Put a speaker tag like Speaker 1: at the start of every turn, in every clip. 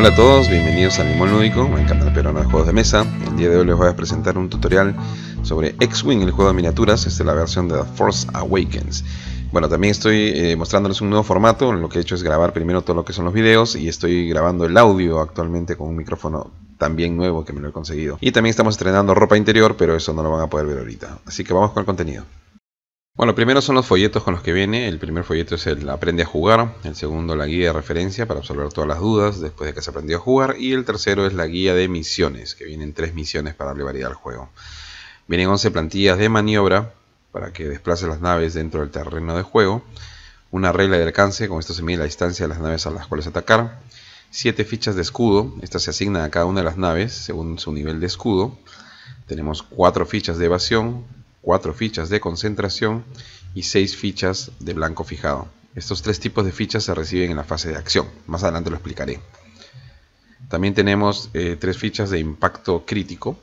Speaker 1: Hola a todos, bienvenidos a Limón Lúdico, el canal Perona de juegos de mesa. El día de hoy les voy a presentar un tutorial sobre X-Wing, el juego de miniaturas, esta es la versión de The Force Awakens. Bueno, también estoy eh, mostrándoles un nuevo formato, lo que he hecho es grabar primero todo lo que son los videos y estoy grabando el audio actualmente con un micrófono también nuevo que me lo he conseguido. Y también estamos estrenando ropa interior, pero eso no lo van a poder ver ahorita. Así que vamos con el contenido. Bueno, primero son los folletos con los que viene. El primer folleto es el Aprende a jugar. El segundo, la guía de referencia para resolver todas las dudas después de que se aprendió a jugar. Y el tercero es la guía de misiones, que vienen tres misiones para darle variedad al juego. Vienen 11 plantillas de maniobra para que desplace las naves dentro del terreno de juego. Una regla de alcance, con esto se mide la distancia de las naves a las cuales atacar. 7 fichas de escudo, estas se asignan a cada una de las naves según su nivel de escudo. Tenemos 4 fichas de evasión, 4 fichas de concentración y seis fichas de blanco fijado. Estos tres tipos de fichas se reciben en la fase de acción. Más adelante lo explicaré. También tenemos eh, tres fichas de impacto crítico.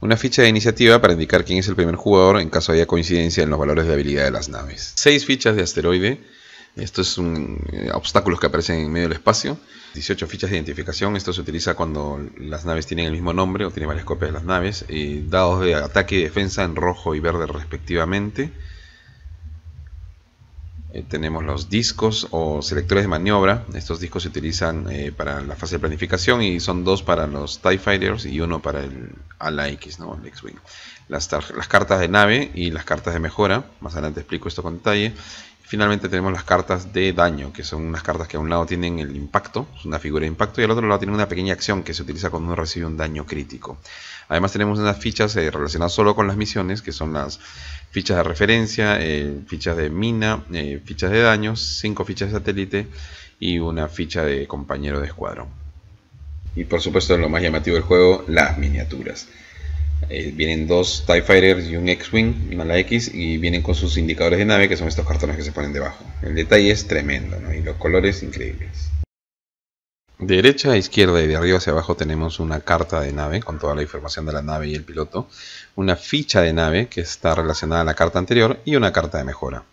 Speaker 1: Una ficha de iniciativa para indicar quién es el primer jugador en caso haya coincidencia en los valores de habilidad de las naves. Seis fichas de asteroide esto es un eh, obstáculos que aparecen en medio del espacio. 18 fichas de identificación. Esto se utiliza cuando las naves tienen el mismo nombre o tienen varias copias de las naves. Y dados de ataque y defensa en rojo y verde respectivamente. Eh, tenemos los discos o selectores de maniobra. Estos discos se utilizan eh, para la fase de planificación y son dos para los TIE Fighters y uno para el ALA-X, ¿no? el wing Las, las cartas de nave y las cartas de mejora. Más adelante explico esto con detalle Finalmente tenemos las cartas de daño, que son unas cartas que a un lado tienen el impacto, una figura de impacto, y al otro lado tienen una pequeña acción que se utiliza cuando uno recibe un daño crítico. Además tenemos unas fichas eh, relacionadas solo con las misiones, que son las fichas de referencia, eh, fichas de mina, eh, fichas de daños, cinco fichas de satélite y una ficha de compañero de escuadrón. Y por supuesto lo más llamativo del juego, las miniaturas. Eh, vienen dos TIE Fighters y un X-Wing, una X, y vienen con sus indicadores de nave, que son estos cartones que se ponen debajo. El detalle es tremendo, Y los colores increíbles. De derecha a izquierda y de arriba hacia abajo tenemos una carta de nave con toda la información de la nave y el piloto, una ficha de nave que está relacionada a la carta anterior y una carta de mejora.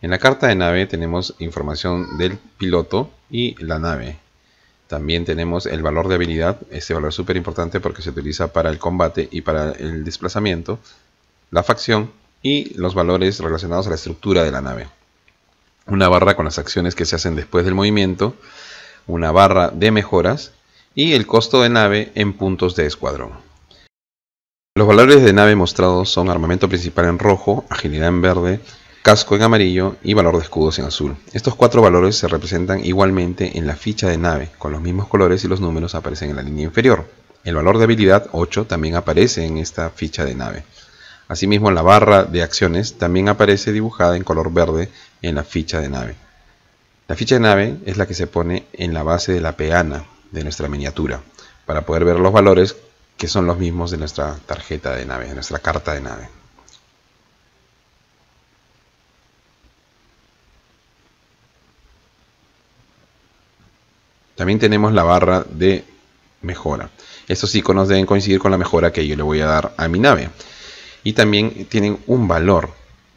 Speaker 1: En la carta de nave tenemos información del piloto y la nave, también tenemos el valor de habilidad, este valor es súper importante porque se utiliza para el combate y para el desplazamiento, la facción y los valores relacionados a la estructura de la nave. Una barra con las acciones que se hacen después del movimiento, una barra de mejoras y el costo de nave en puntos de escuadrón. Los valores de nave mostrados son armamento principal en rojo, agilidad en verde, casco en amarillo y valor de escudos en azul. Estos cuatro valores se representan igualmente en la ficha de nave, con los mismos colores y los números aparecen en la línea inferior. El valor de habilidad 8 también aparece en esta ficha de nave. Asimismo, la barra de acciones también aparece dibujada en color verde en la ficha de nave. La ficha de nave es la que se pone en la base de la peana de nuestra miniatura, para poder ver los valores que son los mismos de nuestra tarjeta de nave, de nuestra carta de nave. También tenemos la barra de mejora. Estos iconos deben coincidir con la mejora que yo le voy a dar a mi nave. Y también tienen un valor.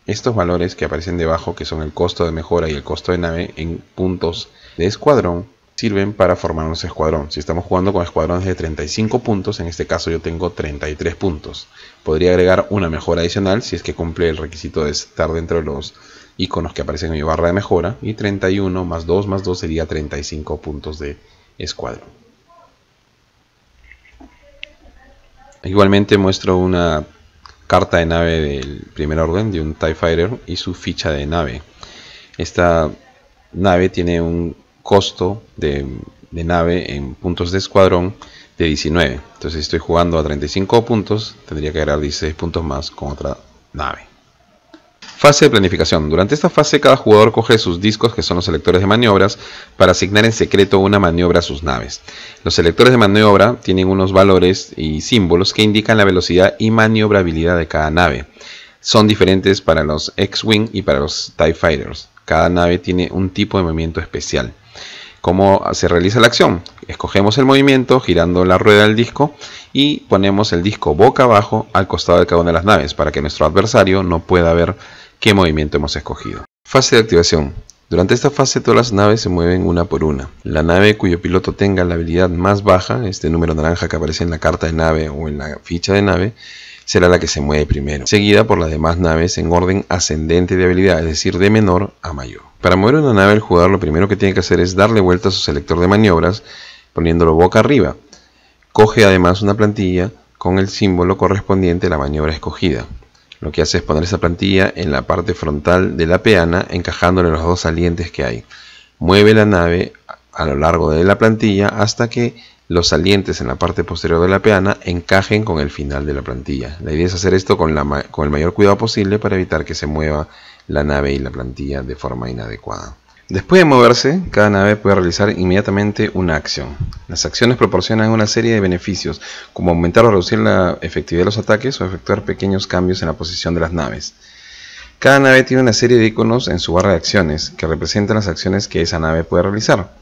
Speaker 1: Estos valores que aparecen debajo, que son el costo de mejora y el costo de nave en puntos de escuadrón, sirven para formar un escuadrón. Si estamos jugando con escuadrones de 35 puntos, en este caso yo tengo 33 puntos. Podría agregar una mejora adicional si es que cumple el requisito de estar dentro de los iconos que aparecen en mi barra de mejora y 31 más 2 más 2 sería 35 puntos de escuadrón. Igualmente muestro una carta de nave del primer orden de un TIE Fighter y su ficha de nave. Esta nave tiene un costo de, nave en puntos de escuadrón de 19. Entonces si estoy jugando a 35 puntos, tendría que agregar 16 puntos más con otra nave. Fase de planificación. Durante esta fase cada jugador coge sus discos, que son los selectores de maniobras, para asignar en secreto una maniobra a sus naves. Los selectores de maniobra tienen unos valores y símbolos que indican la velocidad y maniobrabilidad de cada nave. Son diferentes para los X-Wing y para los TIE Fighters. Cada nave tiene un tipo de movimiento especial. ¿Cómo se realiza la acción? Escogemos el movimiento girando la rueda del disco y ponemos el disco boca abajo al costado de cada una de las naves para que nuestro adversario no pueda ver qué movimiento hemos escogido. Fase de activación. Durante esta fase todas las naves se mueven una por una. La nave cuyo piloto tenga la habilidad más baja, este número naranja que aparece en la carta de nave o en la ficha de nave, será la que se mueve primero, seguida por las demás naves en orden ascendente de habilidad, es decir, de menor a mayor. Para mover una nave el jugador lo primero que tiene que hacer es darle vuelta a su selector de maniobras poniéndolo boca arriba. Coge además una plantilla con el símbolo correspondiente a la maniobra escogida. Lo que hace es poner esa plantilla en la parte frontal de la peana, encajándole los dos salientes que hay. Mueve la nave a lo largo de la plantilla hasta que los salientes en la parte posterior de la peana encajen con el final de la plantilla. La idea es hacer esto con, la, el mayor cuidado posible para evitar que se mueva la nave y la plantilla de forma inadecuada. Después de moverse, cada nave puede realizar inmediatamente una acción. Las acciones proporcionan una serie de beneficios, como aumentar o reducir la efectividad de los ataques o efectuar pequeños cambios en la posición de las naves. Cada nave tiene una serie de iconos en su barra de acciones, que representan las acciones que esa nave puede realizar.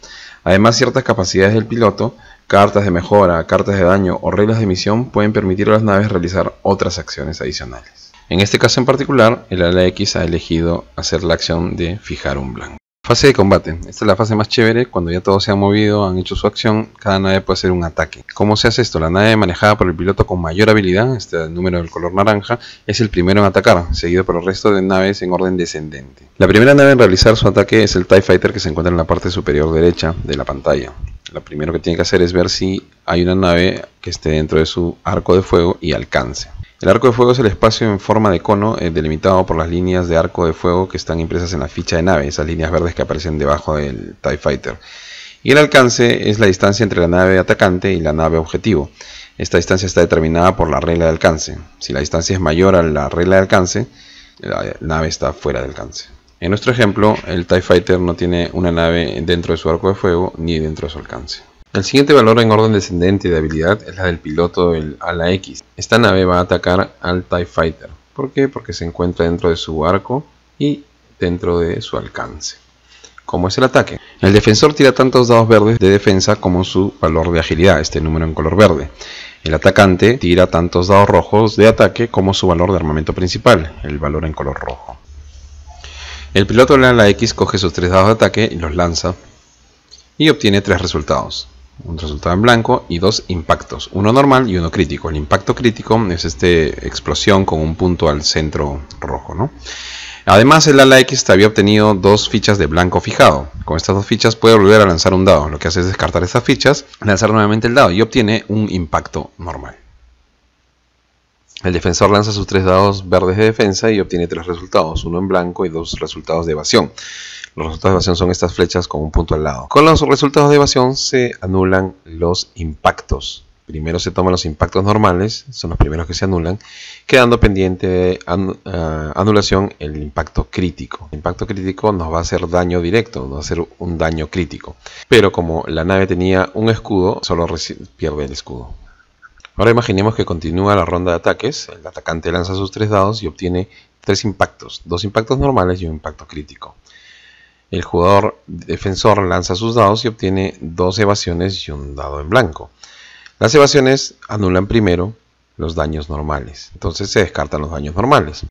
Speaker 1: Además, ciertas capacidades del piloto, cartas de mejora, cartas de daño o reglas de misión pueden permitir a las naves realizar otras acciones adicionales. En este caso en particular, el ala X ha elegido hacer la acción de fijar un blanco. Fase de combate. Esta es la fase más chévere, cuando ya todos se han movido, han hecho su acción, cada nave puede hacer un ataque. ¿Cómo se hace esto? La nave manejada por el piloto con mayor habilidad, este número del color naranja, es el primero en atacar, seguido por el resto de naves en orden descendente. La primera nave en realizar su ataque es el TIE Fighter que se encuentra en la parte superior derecha de la pantalla. Lo primero que tiene que hacer es ver si hay una nave que esté dentro de su arco de fuego y alcance. El arco de fuego es el espacio en forma de cono eh, delimitado por las líneas de arco de fuego que están impresas en la ficha de nave, esas líneas verdes que aparecen debajo del TIE Fighter. Y el alcance es la distancia entre la nave atacante y la nave objetivo. Esta distancia está determinada por la regla de alcance. Si la distancia es mayor a la regla de alcance, la nave está fuera de alcance. En nuestro ejemplo, el TIE Fighter no tiene una nave dentro de su arco de fuego ni dentro de su alcance. El siguiente valor en orden descendente de habilidad es la del piloto del ala X. Esta nave va a atacar al TIE Fighter. ¿Por qué? Porque se encuentra dentro de su arco y dentro de su alcance. ¿Cómo es el ataque? El defensor tira tantos dados verdes de defensa como su valor de agilidad, este número en color verde. El atacante tira tantos dados rojos de ataque como su valor de armamento principal, el valor en color rojo. El piloto de la X coge sus tres dados de ataque y los lanza y obtiene tres resultados un resultado en blanco y dos impactos, uno normal y uno crítico. El impacto crítico es esta explosión con un punto al centro rojo. ¿no? Además, el ala X había obtenido dos fichas de blanco fijado. Con estas dos fichas puede volver a lanzar un dado. Lo que hace es descartar estas fichas, lanzar nuevamente el dado y obtiene un impacto normal. El defensor lanza sus tres dados verdes de defensa y obtiene tres resultados, uno en blanco y dos resultados de evasión. Los resultados de evasión son estas flechas con un punto al lado. Con los resultados de evasión se anulan los impactos. Primero se toman los impactos normales, son los primeros que se anulan, quedando pendiente de ah, anulación el impacto crítico. El impacto crítico nos va a hacer daño directo, nos va a hacer un daño crítico. Pero como la nave tenía un escudo, solo pierde el escudo. Ahora imaginemos que continúa la ronda de ataques, el atacante lanza sus tres dados y obtiene tres impactos, dos impactos normales y un impacto crítico. El jugador defensor lanza sus dados y obtiene dos evasiones y un dado en blanco. Las evasiones anulan primero los daños normales, entonces se descartan los daños normales.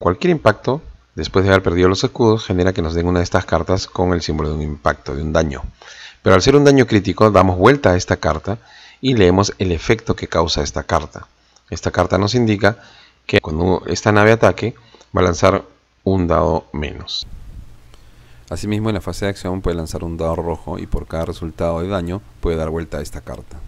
Speaker 1: Cualquier impacto, después de haber perdido los escudos, genera que nos den una de estas cartas con el símbolo de un impacto, de un daño. Pero al ser un daño crítico, damos vuelta a esta carta y leemos el efecto que causa esta carta. Esta carta nos indica que cuando esta nave ataque, va a lanzar un dado menos. Asimismo, en la fase de acción puede lanzar un dado rojo y por cada resultado de daño puede dar vuelta a esta carta.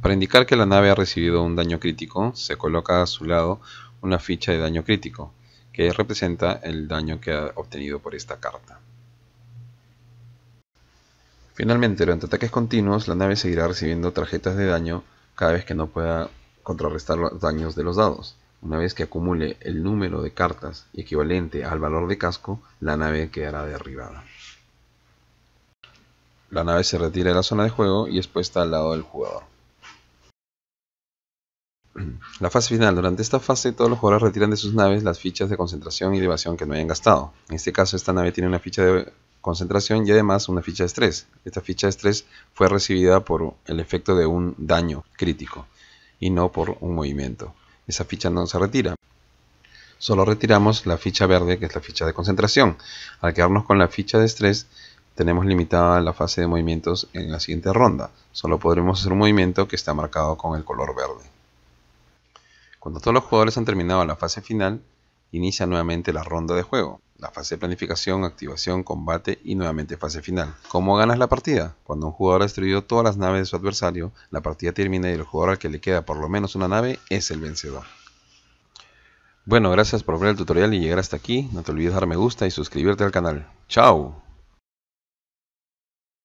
Speaker 1: Para indicar que la nave ha recibido un daño crítico, se coloca a su lado una ficha de daño crítico, que representa el daño que ha obtenido por esta carta. Finalmente, durante ataques continuos, la nave seguirá recibiendo tarjetas de daño cada vez que no pueda contrarrestar los daños de los dados. Una vez que acumule el número de cartas equivalente al valor de casco, la nave quedará derribada. La nave se retira de la zona de juego y es puesta al lado del jugador. La fase final. Durante esta fase todos los jugadores retiran de sus naves las fichas de concentración y evasión que no hayan gastado. En este caso esta nave tiene una ficha de concentración y además una ficha de estrés. Esta ficha de estrés fue recibida por el efecto de un daño crítico y no por un movimiento esa ficha no se retira. Solo retiramos la ficha verde, que es la ficha de concentración. Al quedarnos con la ficha de estrés, tenemos limitada la fase de movimientos en la siguiente ronda. Solo podremos hacer un movimiento que está marcado con el color verde. Cuando todos los jugadores han terminado la fase final, inicia nuevamente la ronda de juego la fase de planificación, activación, combate y nuevamente fase final. ¿Cómo ganas la partida? Cuando un jugador ha destruido todas las naves de su adversario, la partida termina y el jugador al que le queda por lo menos una nave es el vencedor. Bueno, gracias por ver el tutorial y llegar hasta aquí. No te olvides dar me gusta y suscribirte al canal. ¡Chao!